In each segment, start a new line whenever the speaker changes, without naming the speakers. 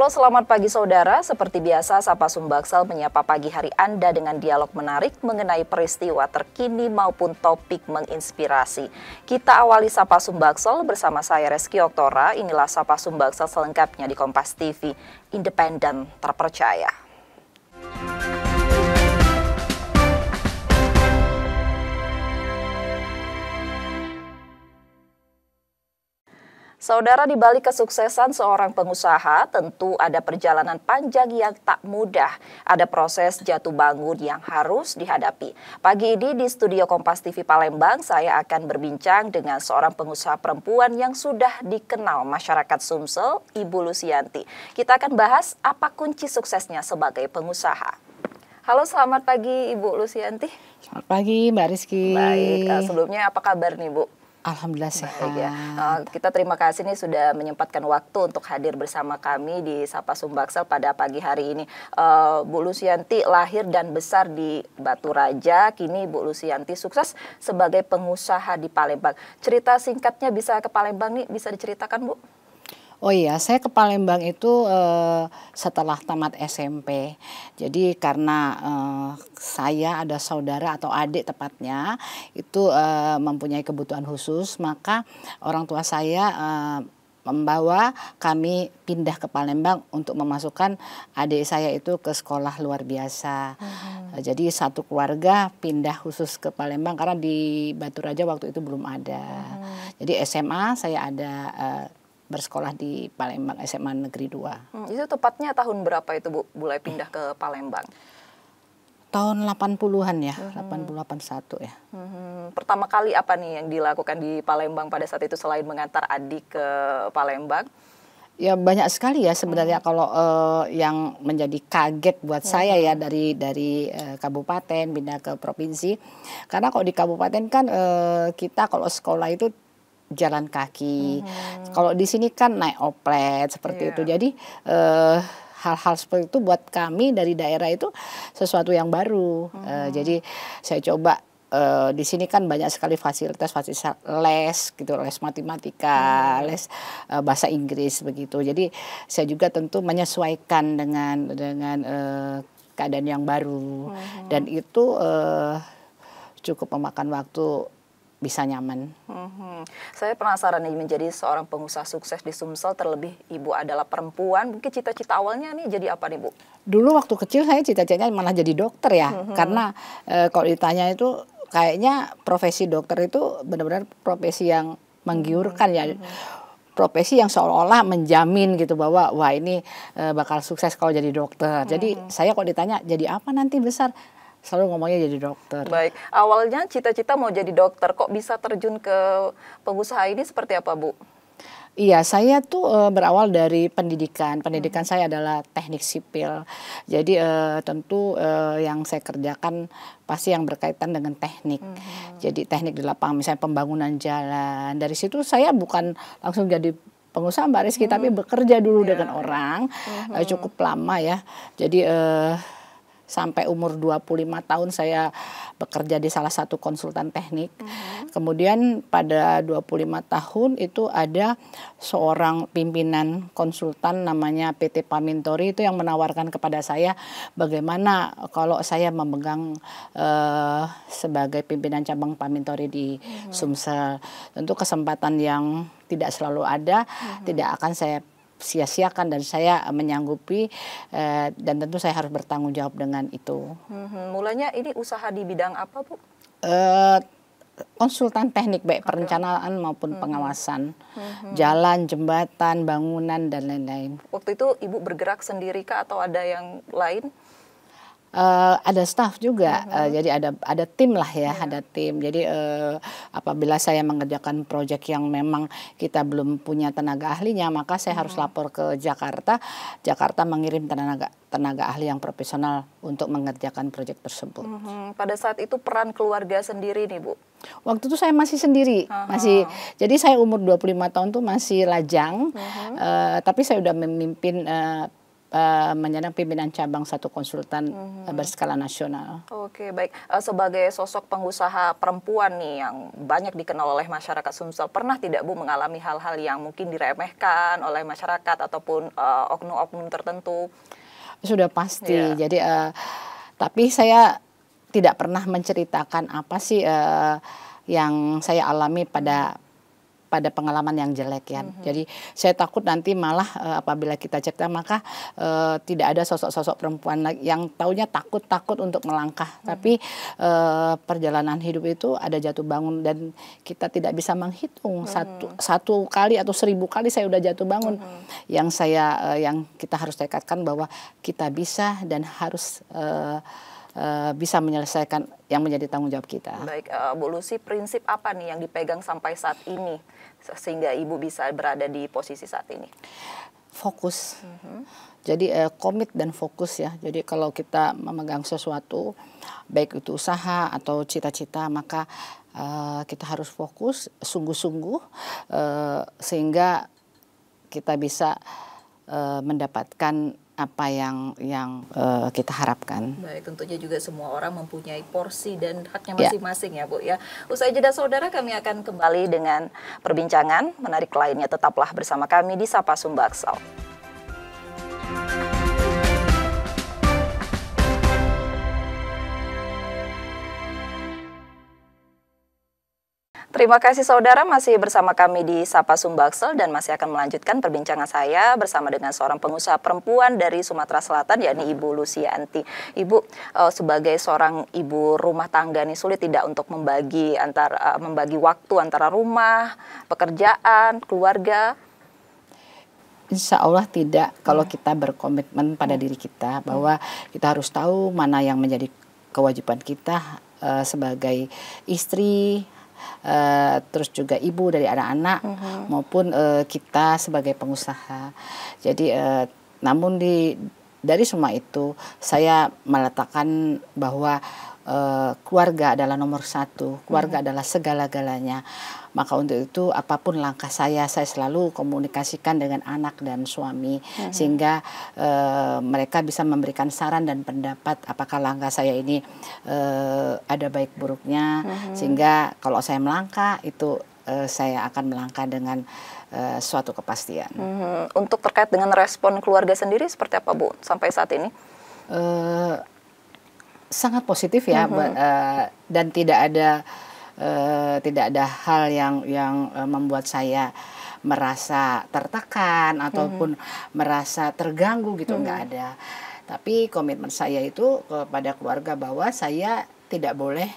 Halo, selamat pagi saudara. Seperti biasa, Sapa Sumbaksel menyapa pagi hari Anda dengan dialog menarik mengenai peristiwa terkini maupun topik menginspirasi. Kita awali Sapa Sumbaksel bersama saya Reski Oktora. Inilah Sapa Sumbaksel selengkapnya di Kompas TV, independen terpercaya. Saudara di balik kesuksesan seorang pengusaha tentu ada perjalanan panjang yang tak mudah. Ada proses jatuh bangun yang harus dihadapi. Pagi ini di studio Kompas TV Palembang saya akan berbincang dengan seorang pengusaha perempuan yang sudah dikenal masyarakat Sumsel, Ibu Lusianti. Kita akan bahas apa kunci suksesnya sebagai pengusaha. Halo, selamat pagi Ibu Lusianti.
Selamat pagi Mbak Rizky. Baik, eh, sebelumnya
apa kabar nih Bu?
Alhamdulillah iya, sehat. Ya.
Uh, kita terima kasih nih sudah menyempatkan waktu untuk hadir bersama kami di Sapa Sumbaksel pada pagi hari ini. Uh, Bu Lusianti lahir dan besar di Batu Raja, kini Bu Lusianti sukses sebagai pengusaha di Palembang. Cerita singkatnya bisa ke Palembang nih, bisa diceritakan Bu?
Oh iya, saya ke Palembang itu uh, setelah tamat SMP. Jadi karena uh, saya ada saudara atau adik tepatnya itu uh, mempunyai kebutuhan khusus, maka orang tua saya uh, membawa kami pindah ke Palembang untuk memasukkan adik saya itu ke sekolah luar biasa. Hmm. Jadi satu keluarga pindah khusus ke Palembang karena di Batu Raja waktu itu belum ada. Hmm. Jadi SMA saya ada uh, bersekolah di Palembang SMA Negeri 2. Hmm, itu tepatnya tahun berapa
itu Bu mulai pindah ke Palembang?
Tahun 80-an ya, hmm. 80-81 ya. Hmm.
Pertama kali apa nih yang dilakukan di Palembang pada saat itu selain mengantar adik ke Palembang?
Ya banyak sekali ya sebenarnya hmm. kalau uh, yang menjadi kaget buat hmm. saya ya dari dari uh, kabupaten pindah ke provinsi. Karena kalau di kabupaten kan uh, kita kalau sekolah itu jalan kaki. Hmm. Kalau di sini kan naik oplet seperti yeah. itu. Iya. Jadi uh, hal-hal seperti itu buat kami dari daerah itu sesuatu yang baru. Hmm. jadi saya coba uh, di sini kan banyak sekali fasilitas fasilitas les gitu les matematika hmm. les uh, bahasa Inggris begitu jadi saya juga tentu menyesuaikan dengan dengan uh, keadaan yang baru hmm. dan itu uh, cukup memakan waktu bisa nyaman.
Hmm, saya penasaran nih menjadi seorang pengusaha sukses di Sumsel terlebih ibu adalah perempuan. Mungkin cita-cita awalnya nih jadi apa
nih bu? Dulu waktu kecil saya cita-citanya malah jadi dokter ya, hmm. karena e, kalau ditanya itu kayaknya profesi dokter itu benar-benar profesi yang menggiurkan ya. Mm-hmm. profesi yang seolah-olah menjamin gitu bahwa wah ini e, bakal sukses kalau jadi dokter. Jadi hmm. saya kalau ditanya jadi apa nanti besar, selalu ngomongnya jadi dokter. Baik,
awalnya cita-cita mau jadi dokter, kok bisa terjun ke pengusaha ini seperti apa, Bu?
Iya, saya tuh e, berawal dari pendidikan. Pendidikan hmm. saya adalah teknik sipil. Jadi e, tentu e, yang saya kerjakan pasti yang berkaitan dengan teknik. Hmm. Jadi teknik di lapangan, misalnya pembangunan jalan. Dari situ saya bukan langsung jadi pengusaha Mbak Rizky, hmm. tapi bekerja dulu yeah. dengan orang hmm. cukup lama ya. Jadi sampai umur 25 tahun saya bekerja di salah satu konsultan teknik. Mm -hmm. Kemudian pada 25 tahun itu ada seorang pimpinan konsultan namanya PT Pamintori itu yang menawarkan kepada saya bagaimana kalau saya memegang uh, sebagai pimpinan cabang Pamintori di mm -hmm. Sumsel. Tentu kesempatan yang tidak selalu ada, mm -hmm. tidak akan saya sia-siakan dan saya menyanggupi eh, dan tentu saya harus bertanggung jawab dengan itu.
Hmm, mulanya ini usaha di bidang apa bu?
Eh, konsultan teknik baik perencanaan maupun hmm. pengawasan
hmm. jalan,
jembatan, bangunan dan lain-lain.
Waktu itu ibu bergerak sendiri kah atau ada yang lain?
Uh, ada staff juga, uh-huh. uh, jadi ada ada tim lah ya, -huh. Iya. ada tim. Jadi uh, apabila saya mengerjakan proyek yang memang kita belum punya tenaga ahlinya, maka saya uh-huh. harus mm-hmm. lapor ke Jakarta. Jakarta mengirim tenaga tenaga ahli yang profesional untuk mengerjakan proyek tersebut.
Uh-huh. Pada saat itu peran keluarga sendiri nih bu?
Waktu itu saya masih sendiri, uh-huh. masih. Jadi saya umur 25 tahun tuh masih lajang, uh-huh. uh, tapi saya sudah memimpin uh, Eh, menyandang pimpinan cabang satu konsultan mm-hmm. berskala nasional.
Oke, okay, baik. Eh, sebagai sosok pengusaha perempuan nih yang banyak dikenal oleh masyarakat Sumsel, pernah tidak Bu mengalami hal-hal yang mungkin diremehkan oleh masyarakat ataupun oknum oknum-oknum tertentu?
Sudah pasti. Yeah. Jadi uh, tapi saya tidak pernah menceritakan apa sih uh, yang saya alami pada pada pengalaman yang jelek ya. Mm -hmm. Jadi saya takut nanti malah uh, apabila kita cerita maka uh, tidak ada sosok-sosok perempuan yang taunya takut-takut untuk melangkah. Mm -hmm. Tapi uh, perjalanan hidup itu ada jatuh bangun dan kita tidak bisa menghitung mm -hmm. satu satu kali atau seribu kali saya udah jatuh bangun. Mm -hmm. Yang saya uh, yang kita harus tekadkan bahwa kita bisa dan harus uh, Eh, bisa menyelesaikan yang menjadi tanggung jawab kita.
Baik, uh, Bu Lucy, prinsip apa nih yang dipegang sampai saat ini sehingga Ibu bisa berada di posisi saat ini?
Fokus. Mm -hmm. Jadi uh, komit dan fokus ya. Jadi kalau kita memegang sesuatu, baik itu usaha atau cita-cita, maka uh, kita harus fokus, sungguh-sungguh, uh, sehingga kita bisa uh, mendapatkan apa yang yang uh, kita harapkan. Baik,
tentunya juga semua orang mempunyai porsi dan haknya ya. masing-masing ya. ya, Bu ya. Usai jeda saudara kami akan kembali dengan perbincangan menarik lainnya. Tetaplah bersama kami di Sapa Sumbaksel. Terima kasih saudara masih bersama kami di Sapa Sumbaksel dan masih akan melanjutkan perbincangan saya bersama dengan seorang pengusaha perempuan dari Sumatera Selatan yakni Ibu Lucianti. Ibu eh, sebagai seorang ibu rumah tangga nih sulit tidak untuk membagi antara eh, membagi waktu antara rumah, pekerjaan,
keluarga? Insya Allah tidak kalau hmm. kita berkomitmen pada hmm. diri kita hmm. bahwa kita harus tahu mana yang menjadi kewajiban kita eh, sebagai istri uh, terus juga ibu dari anak-anak uh mm-hmm. -huh. maupun uh, kita sebagai pengusaha. Jadi uh, namun di dari semua itu saya meletakkan bahwa uh, keluarga adalah nomor satu, keluarga uh mm-hmm. -huh. adalah segala-galanya. Maka untuk itu apapun langkah saya, saya selalu komunikasikan dengan anak dan suami hmm. sehingga uh, mereka bisa memberikan saran dan pendapat apakah langkah saya ini uh, ada baik buruknya hmm. sehingga kalau saya melangkah itu uh, saya akan melangkah dengan uh, suatu kepastian.
Hmm. Untuk terkait dengan respon keluarga sendiri seperti apa Bu sampai saat
ini? uh, sangat positif ya mm -hmm. uh, dan tidak ada Eh, tidak ada hal yang yang eh, membuat saya merasa tertekan ataupun mm -hmm. merasa terganggu gitu mm -hmm. ada. Tapi komitmen saya itu kepada keluarga bahwa saya tidak boleh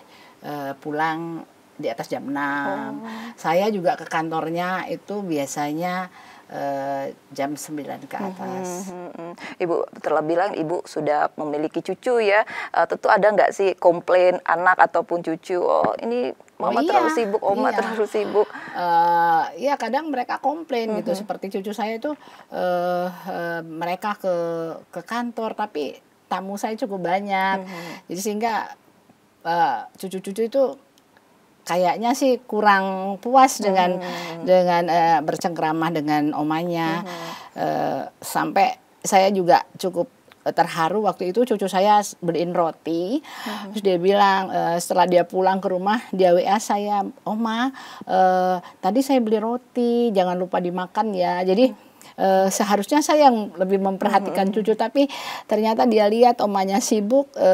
eh, pulang di atas jam 6. Oh. Saya juga ke kantornya itu biasanya Eh, jam 9 ke hmm, atas. Hmm, hmm, hmm. Ibu terlebih bilang
ibu sudah memiliki cucu ya. Uh, tentu ada nggak sih komplain anak ataupun cucu?
Oh ini oh, mama oh, iya, terlalu sibuk, oma iya. terlalu sibuk. Uh, ya kadang mereka komplain mm -hmm. gitu seperti cucu saya itu uh, uh, mereka ke ke kantor tapi tamu saya cukup banyak. Mm -hmm. Jadi sehingga cucu-cucu uh, cucu -cucu itu kayaknya sih kurang puas dengan hmm. dengan uh, bercengkrama dengan omanya hmm. uh, sampai saya juga cukup terharu waktu itu cucu saya beliin roti hmm. terus dia bilang uh, setelah dia pulang ke rumah dia WA saya oma uh, tadi saya beli roti jangan lupa dimakan ya jadi hmm e, seharusnya saya yang lebih memperhatikan mm -hmm. cucu tapi ternyata dia lihat omanya sibuk e,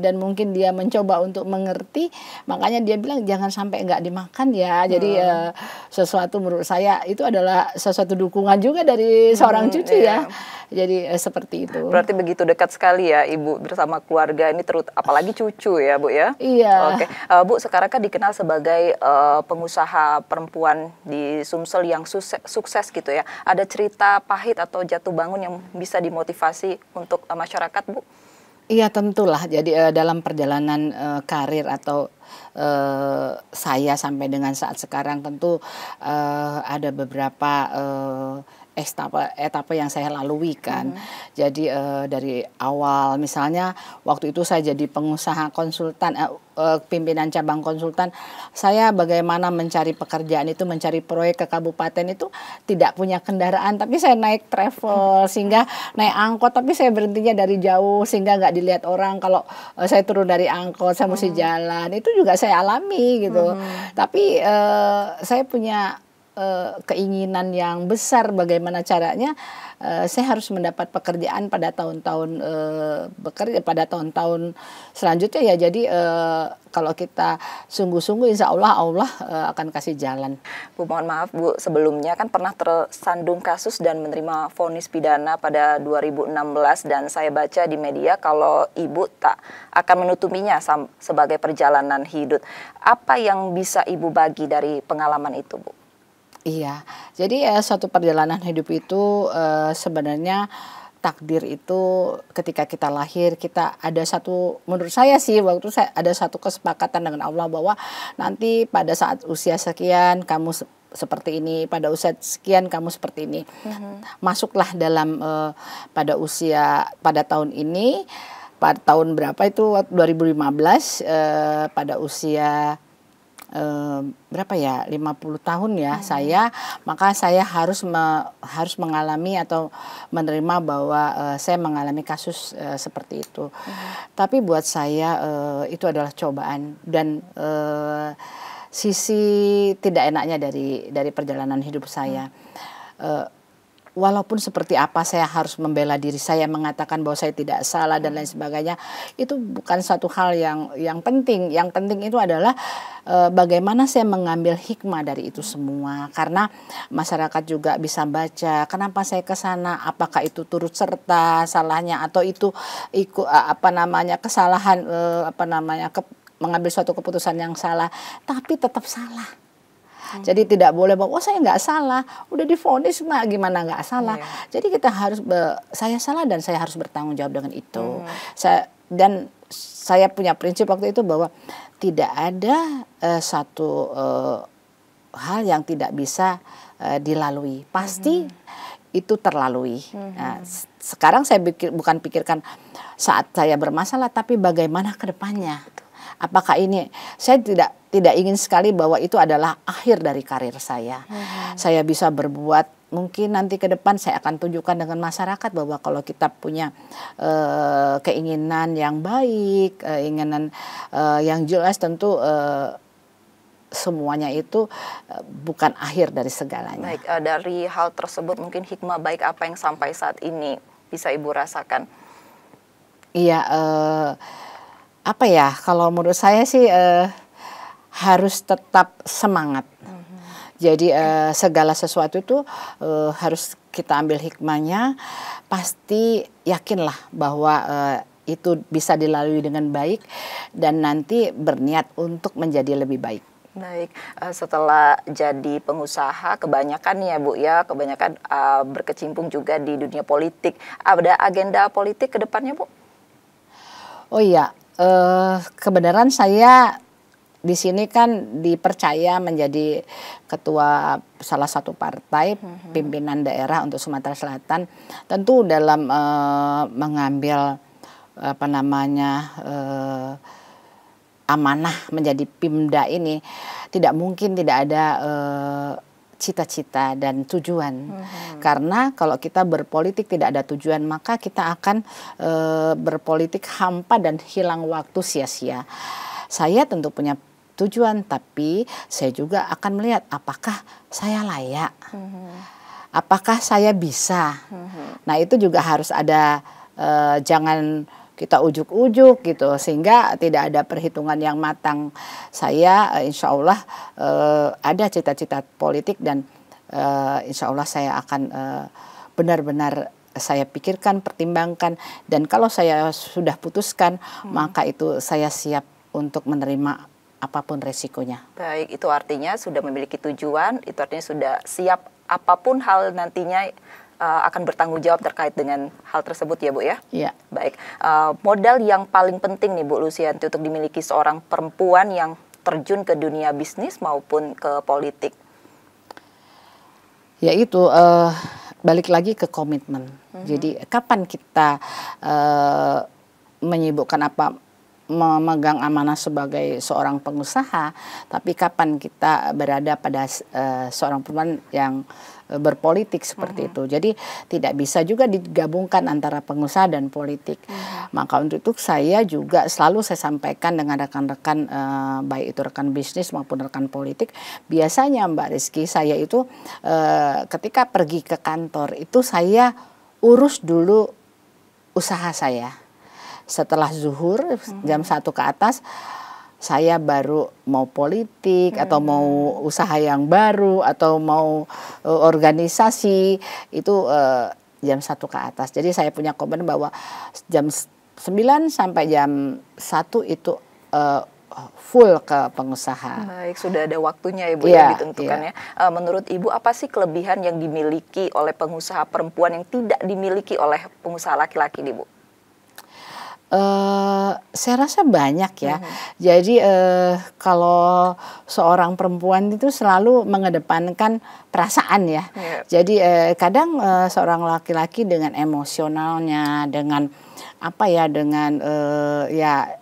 dan mungkin dia mencoba untuk mengerti makanya dia bilang jangan sampai nggak dimakan ya jadi mm. e, sesuatu menurut saya itu adalah sesuatu dukungan juga dari mm, seorang mm, cucu ya. iya. ya jadi e, seperti itu
berarti begitu dekat sekali ya ibu bersama keluarga ini terut apalagi cucu ya bu ya iya oke okay. bu sekarang kan dikenal sebagai uh, pengusaha perempuan di Sumsel yang sukses, sukses gitu ya ada cerita cerita pahit atau jatuh bangun yang bisa dimotivasi untuk uh, masyarakat, Bu?
Iya tentulah. Jadi uh, dalam perjalanan uh, karir atau uh, saya sampai dengan saat sekarang tentu uh, ada beberapa uh, etapa etapa yang saya lalui kan. -hmm. Jadi uh, dari awal misalnya waktu itu saya jadi pengusaha konsultan uh, uh, pimpinan cabang konsultan, saya bagaimana mencari pekerjaan itu, mencari proyek ke kabupaten itu tidak punya kendaraan tapi saya naik travel sehingga naik angkot tapi saya berhentinya dari jauh sehingga nggak dilihat orang kalau uh, saya turun dari angkot saya -hmm. mesti jalan. Itu juga saya alami gitu. -hmm. Tapi uh, saya punya Eh, keinginan yang besar bagaimana caranya uh, saya harus mendapat pekerjaan pada tahun-tahun uh, bekerja pada tahun-tahun selanjutnya ya jadi uh, kalau kita sungguh-sungguh insya Allah Allah uh, akan kasih jalan. Bu mohon maaf Bu sebelumnya kan
pernah tersandung kasus dan menerima vonis pidana pada 2016 dan saya baca di media kalau Ibu tak akan menutupinya sebagai perjalanan hidup. Apa yang bisa Ibu bagi dari pengalaman itu Bu?
Iya, jadi ya, eh, satu perjalanan hidup itu uh, sebenarnya takdir itu ketika kita lahir kita ada satu menurut saya sih waktu saya ada satu kesepakatan dengan Allah bahwa nanti pada saat usia sekian kamu se seperti ini pada usia sekian kamu seperti ini mm-hmm. masuklah dalam uh, pada usia pada tahun ini pada tahun berapa itu 2015 uh, pada usia Eh, berapa ya 50 tahun ya hmm. saya maka saya harus me, harus mengalami atau menerima bahwa eh, saya mengalami kasus eh, seperti itu hmm. tapi buat saya itu adalah cobaan dan sisi tidak enaknya dari dari perjalanan hidup saya hmm walaupun seperti apa saya harus membela diri saya mengatakan bahwa saya tidak salah dan lain sebagainya itu bukan satu hal yang yang penting yang penting itu adalah e, bagaimana saya mengambil hikmah dari itu semua karena masyarakat juga bisa baca kenapa saya ke sana apakah itu turut serta salahnya atau itu ikut eh, apa namanya kesalahan e, apa namanya ke, mengambil suatu keputusan yang salah tapi tetap salah Hmm. Jadi tidak boleh bahwa oh saya nggak salah, udah difonis mak gimana nggak salah. Yeah. Jadi kita harus saya salah dan saya harus bertanggung jawab dengan itu. Hmm. Saya dan saya punya prinsip waktu itu bahwa tidak ada uh, satu uh, hal yang tidak bisa uh, dilalui. Pasti hmm. itu terlalui. Hmm. Nah, sekarang saya pikir, bukan pikirkan saat saya bermasalah, tapi bagaimana kedepannya. Apakah ini saya tidak tidak ingin sekali bahwa itu adalah akhir dari karir saya. Hmm. Saya bisa berbuat mungkin nanti ke depan saya akan tunjukkan dengan masyarakat bahwa kalau kita punya uh, keinginan yang baik, eh, keinginan uh, yang jelas tentu uh, semuanya itu bukan akhir dari segalanya.
Baik, dari hal tersebut mungkin hikmah baik apa yang sampai saat ini bisa Ibu rasakan?
Iya, uh, apa ya? Kalau menurut saya sih Uh, harus tetap semangat. Jadi uh, segala sesuatu itu uh, harus kita ambil hikmahnya. Pasti yakinlah bahwa uh, itu bisa dilalui dengan baik dan nanti berniat untuk menjadi lebih baik.
Baik, setelah jadi pengusaha, kebanyakan ya Bu ya, kebanyakan uh, berkecimpung juga di dunia politik. Ada agenda politik ke depannya Bu?
Oh iya, uh, kebenaran saya di sini kan dipercaya menjadi ketua salah satu partai mhm. pimpinan daerah untuk Sumatera Selatan tentu dalam uh, mengambil apa namanya uh, amanah menjadi Pimda ini tidak mungkin tidak ada uh, cita-cita dan tujuan. Hmm. Karena kalau kita berpolitik tidak ada tujuan, maka kita akan e, berpolitik hampa dan hilang waktu sia-sia. Saya tentu punya tujuan, tapi saya juga akan melihat apakah saya layak, mm-hmm. apakah saya bisa. Mm-hmm. Nah itu juga harus ada eh, jangan kita ujuk-ujuk gitu sehingga tidak ada perhitungan yang matang. Saya eh, insya Allah eh, ada cita-cita politik dan eh, insya Allah saya akan eh, benar-benar saya pikirkan, pertimbangkan, dan kalau saya sudah putuskan, hmm. maka itu saya siap untuk menerima apapun resikonya.
Baik, itu artinya sudah memiliki tujuan, itu artinya sudah siap apapun hal nantinya uh, akan bertanggung jawab terkait dengan hal tersebut ya Bu ya? Iya. Baik, uh, modal yang paling penting nih Bu Lusianti untuk dimiliki seorang perempuan yang terjun ke dunia bisnis maupun ke politik?
Yaitu uh, balik lagi ke komitmen. Mm -hmm. Jadi kapan kita uh, menyibukkan apa memegang amanah sebagai seorang pengusaha, tapi kapan kita berada pada uh, seorang perempuan yang eh, berpolitik seperti mm -hmm. itu. Jadi tidak bisa juga digabungkan antara pengusaha dan politik. Mm -hmm. Maka untuk itu saya juga selalu saya sampaikan dengan rekan-rekan uh, baik itu rekan bisnis maupun rekan politik, biasanya Mbak Rizky saya itu uh, ketika pergi ke kantor itu saya urus dulu usaha saya setelah zuhur hmm. jam satu ke atas saya baru mau politik hmm. atau mau usaha yang baru atau mau uh, organisasi itu uh, jam satu ke atas. Jadi saya punya komen bahwa jam 9 sampai jam satu itu uh, full ke pengusaha.
Baik, sudah ada waktunya Ibu ya, yeah, yang ditentukan yeah. ya. menurut Ibu apa sih kelebihan yang dimiliki oleh pengusaha perempuan yang tidak dimiliki oleh pengusaha laki-laki Ibu?
Eh, saya rasa banyak ya. Mm-hmm. Jadi uh, kalau seorang perempuan itu selalu mengedepankan perasaan ya. Yeah. Jadi uh, kadang uh, seorang laki-laki dengan emosionalnya, dengan apa ya, dengan uh, ya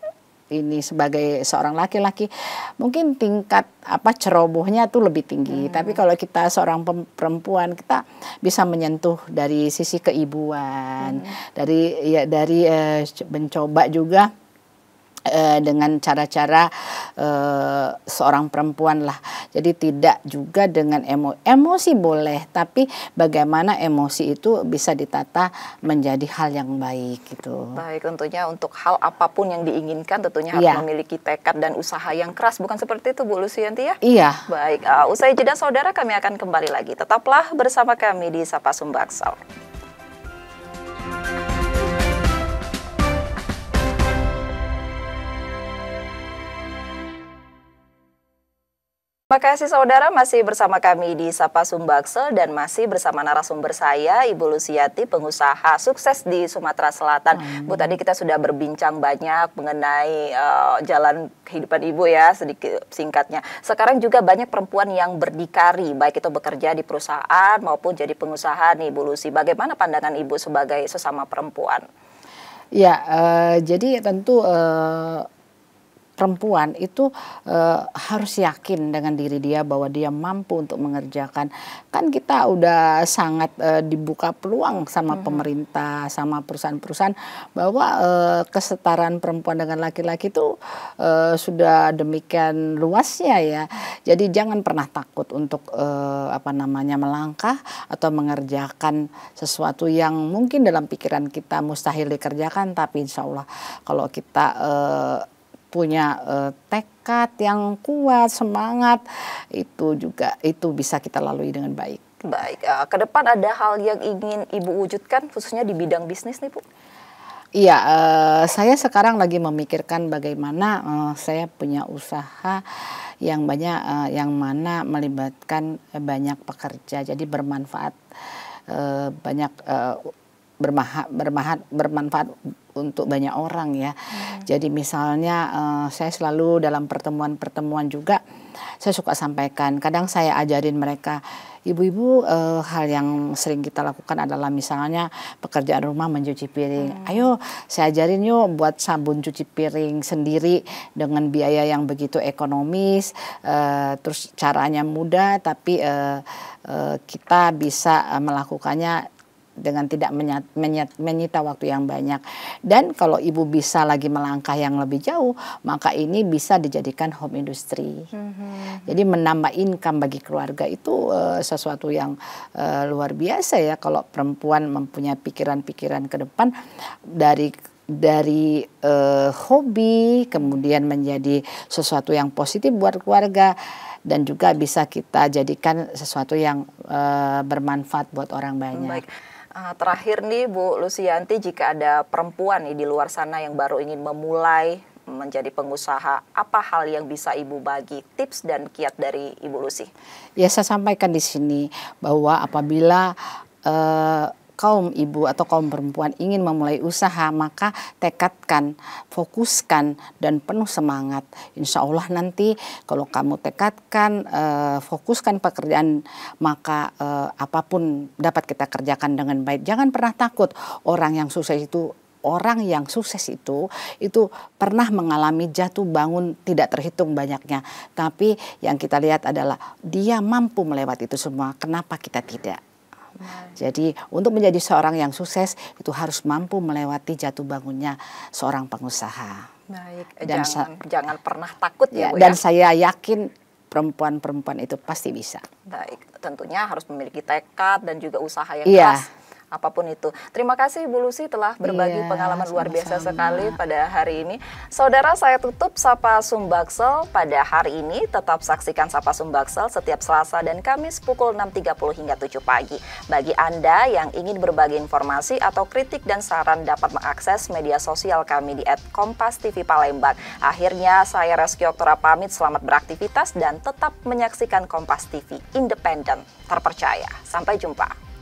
ini sebagai seorang laki-laki mungkin tingkat apa cerobohnya tuh lebih tinggi. Hmm. Tapi kalau kita seorang perempuan kita bisa menyentuh dari sisi keibuan, hmm. dari ya dari eh, mencoba juga Eh, dengan cara-cara uh, seorang perempuan lah. Jadi tidak juga dengan emo emosi boleh, tapi bagaimana emosi itu bisa ditata menjadi hal yang baik gitu.
Baik, tentunya untuk hal apapun yang diinginkan tentunya harus ya. memiliki tekad dan usaha yang keras, bukan seperti itu Bu Lusianti ya? Iya. Baik, uh, usai jeda saudara kami akan kembali lagi. Tetaplah bersama kami di Sapa Sumbaksel. Terima kasih saudara masih bersama kami di Sapa Sumbaksel dan masih bersama narasumber saya Ibu Lusiati pengusaha sukses di Sumatera Selatan. Hmm. Bu tadi kita sudah berbincang banyak mengenai uh, jalan kehidupan Ibu ya sedikit singkatnya. Sekarang juga banyak perempuan yang berdikari baik itu bekerja di perusahaan maupun jadi pengusaha nih Ibu Lusi. Bagaimana pandangan Ibu sebagai sesama perempuan?
Ya, uh, jadi tentu uh, perempuan itu e, harus yakin dengan diri dia bahwa dia mampu untuk mengerjakan. Kan kita udah sangat e, dibuka peluang sama mm -hmm. pemerintah, sama perusahaan-perusahaan bahwa e, kesetaraan perempuan dengan laki-laki itu e, sudah demikian luasnya ya. Jadi jangan pernah takut untuk e, apa namanya melangkah atau mengerjakan sesuatu yang mungkin dalam pikiran kita mustahil dikerjakan, tapi insya Allah kalau kita e, punya uh, tekad yang kuat, semangat itu juga itu bisa kita lalui dengan baik. Baik,
uh, ke depan ada hal yang ingin Ibu wujudkan khususnya di bidang bisnis nih Bu?
Iya, uh, saya sekarang lagi memikirkan bagaimana uh, saya punya usaha yang banyak uh, yang mana melibatkan banyak pekerja, jadi bermanfaat uh, banyak uh, bermaha bermaha, bermanfaat untuk banyak orang ya. Hmm. Jadi misalnya uh, saya selalu dalam pertemuan-pertemuan juga saya suka sampaikan. Kadang saya ajarin mereka ibu-ibu uh, hal yang sering kita lakukan adalah misalnya pekerjaan rumah mencuci piring. Hmm. Ayo saya ajarin yuk buat sabun cuci piring sendiri dengan biaya yang begitu ekonomis, uh, terus caranya mudah tapi uh, uh, kita bisa melakukannya dengan tidak menyat, menyat, menyita waktu yang banyak. Dan kalau ibu bisa lagi melangkah yang lebih jauh, maka ini bisa dijadikan home industry. Mm-hmm. Jadi menambah income bagi keluarga itu uh, sesuatu yang uh, luar biasa ya kalau perempuan mempunyai pikiran-pikiran ke depan dari dari uh, hobi kemudian menjadi sesuatu yang positif buat keluarga dan juga bisa kita jadikan sesuatu yang uh, bermanfaat buat orang banyak. Baik.
Ah, terakhir nih Bu Lusianti, jika ada perempuan nih di luar sana yang baru ingin memulai menjadi pengusaha, apa hal yang bisa Ibu bagi tips dan kiat dari Ibu Lusi?
Ya saya sampaikan di sini bahwa apabila uh, kaum ibu atau kaum perempuan ingin memulai usaha, maka tekadkan, fokuskan, dan penuh semangat. Insya Allah nanti kalau kamu tekadkan, uh, fokuskan pekerjaan, maka uh, apapun dapat kita kerjakan dengan baik. Jangan pernah takut orang yang sukses itu orang yang sukses itu itu pernah mengalami jatuh bangun tidak terhitung banyaknya. Tapi yang kita lihat adalah dia mampu melewati itu semua. Kenapa kita tidak? Jadi untuk menjadi seorang yang sukses itu harus mampu melewati jatuh bangunnya seorang pengusaha.
Baik, dan jangan, jangan pernah takut ya, ya Bu. Ya. Dan ya?
saya yakin perempuan-perempuan itu pasti bisa.
Baik, tentunya harus memiliki tekad dan juga usaha yang iya. keras apapun itu. Terima kasih Bu Lucy telah berbagi yeah, pengalaman luar biasa sama. sekali pada hari ini. Saudara saya tutup Sapa Sumbaksel pada hari ini. Tetap saksikan Sapa Sumbaksel setiap Selasa dan Kamis pukul 6.30 hingga 7 pagi. Bagi Anda yang ingin berbagi informasi atau kritik dan saran dapat mengakses media sosial kami di @kompas TV Palembang. Akhirnya saya Reski Oktora pamit selamat beraktivitas dan tetap menyaksikan Kompas TV independen terpercaya. Sampai jumpa.